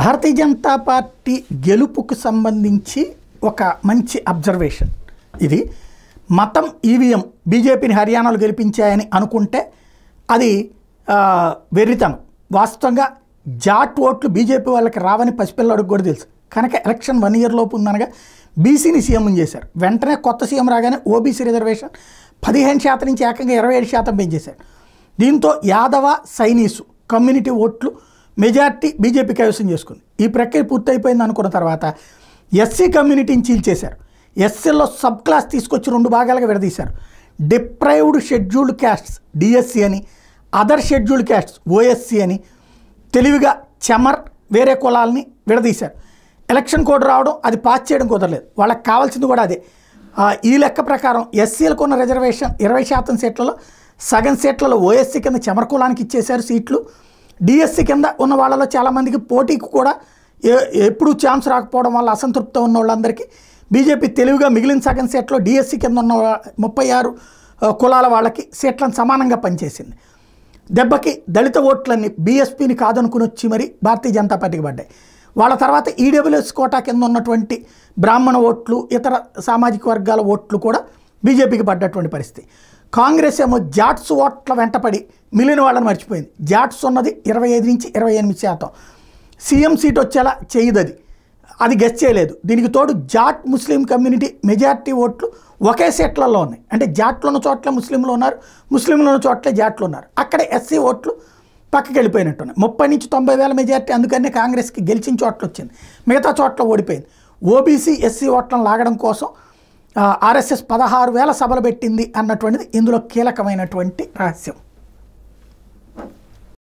భారతీయ Janata party గెలుపుకు సంబంధించి ఒక మంచి అబ్జర్వేషన్ ఇది మతం ఈవీఎం బీజేపీని హర్యానాలు గెలిపించాయని అనుకుంటే అది వెర్రితనం వాస్తవంగా జాట్ ఓట్లు బీజేపీ వాళ్ళకి రావని పసిపిల్లడికి కూడా తెలుసు కనుక ఎలక్షన్ వన్ ఇయర్ లోపు ఉందనగా బీసీని సీఎం చేశారు వెంటనే కొత్త సీఎం రాగానే ఓబీసీ రిజర్వేషన్ పదిహేను శాతం నుంచి ఏకంగా ఇరవై ఏడు శాతం పెంచేశారు దీంతో యాదవ సైనీసు కమ్యూనిటీ ఓట్లు మెజార్టీ బీజేపీ కైవసం చేసుకుంది ఈ ప్రక్రియ పూర్తయిపోయింది అనుకున్న తర్వాత ఎస్సీ కమ్యూనిటీని చేశారు ఎస్సీలో సబ్ క్లాస్ తీసుకొచ్చి రెండు భాగాలుగా విడదీశారు డిప్రైవ్డ్ షెడ్యూల్డ్ క్యాస్ట్స్ డిఎస్సి అని అదర్ షెడ్యూల్డ్ క్యాస్ట్స్ ఓఎస్సీ అని తెలివిగా చెమర్ వేరే కులాలని విడదీశారు ఎలక్షన్ కోడ్ రావడం అది పాస్ చేయడం కుదరలేదు వాళ్ళకి కావాల్సింది కూడా అదే ఈ లెక్క ప్రకారం ఎస్సీలకు ఉన్న రిజర్వేషన్ ఇరవై శాతం సీట్లలో సగం సీట్లలో ఓఎస్సీ కింద చమర కులానికి ఇచ్చేశారు సీట్లు డిఎస్సీ కింద ఉన్న వాళ్ళలో చాలామందికి పోటీకి కూడా ఏ ఎప్పుడు ఛాన్స్ రాకపోవడం వల్ల అసంతృప్తి ఉన్న వాళ్ళందరికీ బీజేపీ తెలివిగా మిగిలిన సగం సీట్లో డిఎస్సీ కింద ఉన్న ముప్పై ఆరు కులాల వాళ్ళకి సీట్లను సమానంగా పనిచేసింది దెబ్బకి దళిత ఓట్లన్నీ బీఎస్పీని కాదనుకుని వచ్చి మరి భారతీయ జనతా పార్టీకి పడ్డాయి వాళ్ళ తర్వాత ఈడబ్ల్యూఎస్ e కోటా కింద ఉన్నటువంటి బ్రాహ్మణ ఓట్లు ఇతర సామాజిక వర్గాల ఓట్లు కూడా బీజేపీకి పడ్డటువంటి పరిస్థితి కాంగ్రెస్ ఏమో జాట్స్ ఓట్ల వెంటపడి మిగిలిన వాళ్ళని మర్చిపోయింది జాట్స్ ఉన్నది ఇరవై ఐదు నుంచి ఇరవై ఎనిమిది శాతం సీఎం సీట్ వచ్చేలా చేయదు అది అది గెస్ట్ చేయలేదు దీనికి తోడు జాట్ ముస్లిం కమ్యూనిటీ మెజార్టీ ఓట్లు ఒకే సీట్లలో ఉన్నాయి అంటే జాట్లు ఉన్న చోట్ల ముస్లింలు ఉన్నారు ముస్లింలు ఉన్న చోట్ల జాట్లు ఉన్నారు అక్కడ ఎస్సీ ఓట్లు పక్కకి వెళ్ళిపోయినట్టున్నాయి ముప్పై నుంచి తొంభై వేల మెజార్టీ అందుకనే కాంగ్రెస్కి గెలిచిన చోట్ల వచ్చింది మిగతా చోట్ల ఓడిపోయింది ఓబీసీ ఎస్సీ ఓట్లను లాగడం కోసం ఆర్ఎస్ఎస్ పదహారు వేల సభలు పెట్టింది అన్నటువంటిది ఇందులో కీలకమైనటువంటి రహస్యం